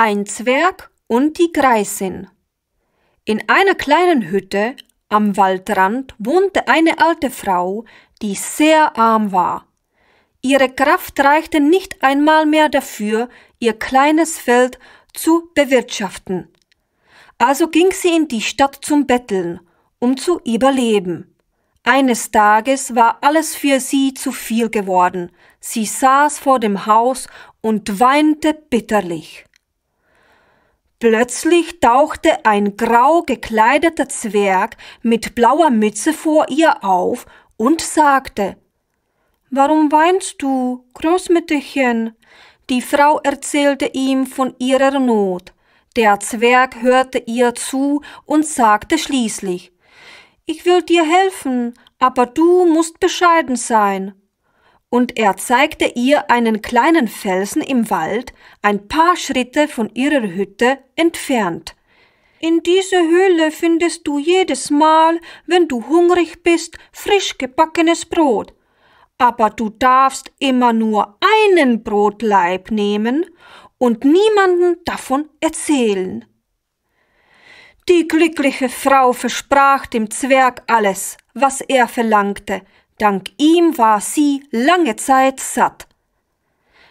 ein Zwerg und die Greisin. In einer kleinen Hütte am Waldrand wohnte eine alte Frau, die sehr arm war. Ihre Kraft reichte nicht einmal mehr dafür, ihr kleines Feld zu bewirtschaften. Also ging sie in die Stadt zum Betteln, um zu überleben. Eines Tages war alles für sie zu viel geworden. Sie saß vor dem Haus und weinte bitterlich. Plötzlich tauchte ein grau gekleideter Zwerg mit blauer Mütze vor ihr auf und sagte Warum weinst du, Großmütterchen? Die Frau erzählte ihm von ihrer Not. Der Zwerg hörte ihr zu und sagte schließlich Ich will dir helfen, aber du musst bescheiden sein und er zeigte ihr einen kleinen Felsen im Wald, ein paar Schritte von ihrer Hütte entfernt. In dieser Höhle findest du jedes Mal, wenn du hungrig bist, frisch gebackenes Brot. Aber du darfst immer nur einen Brotleib nehmen und niemanden davon erzählen. Die glückliche Frau versprach dem Zwerg alles, was er verlangte, Dank ihm war sie lange Zeit satt.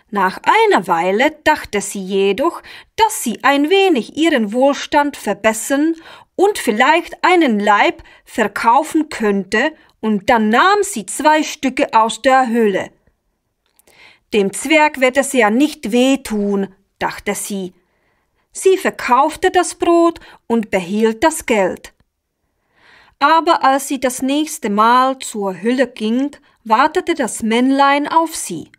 Nach einer Weile dachte sie jedoch, dass sie ein wenig ihren Wohlstand verbessern und vielleicht einen Leib verkaufen könnte, und dann nahm sie zwei Stücke aus der Höhle. Dem Zwerg wird es ja nicht wehtun, dachte sie. Sie verkaufte das Brot und behielt das Geld. Aber als sie das nächste Mal zur Hülle ging, wartete das Männlein auf sie.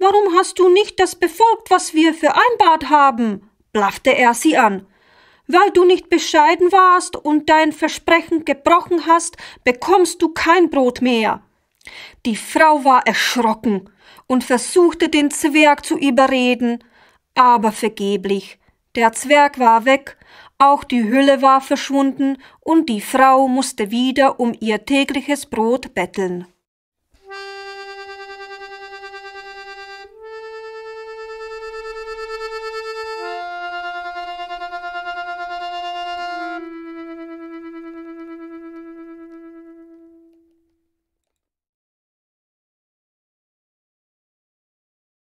Warum hast du nicht das befolgt, was wir vereinbart haben? blaffte er sie an. Weil du nicht bescheiden warst und dein Versprechen gebrochen hast, bekommst du kein Brot mehr. Die Frau war erschrocken und versuchte den Zwerg zu überreden, aber vergeblich. Der Zwerg war weg auch die Hülle war verschwunden, und die Frau musste wieder um ihr tägliches Brot betteln.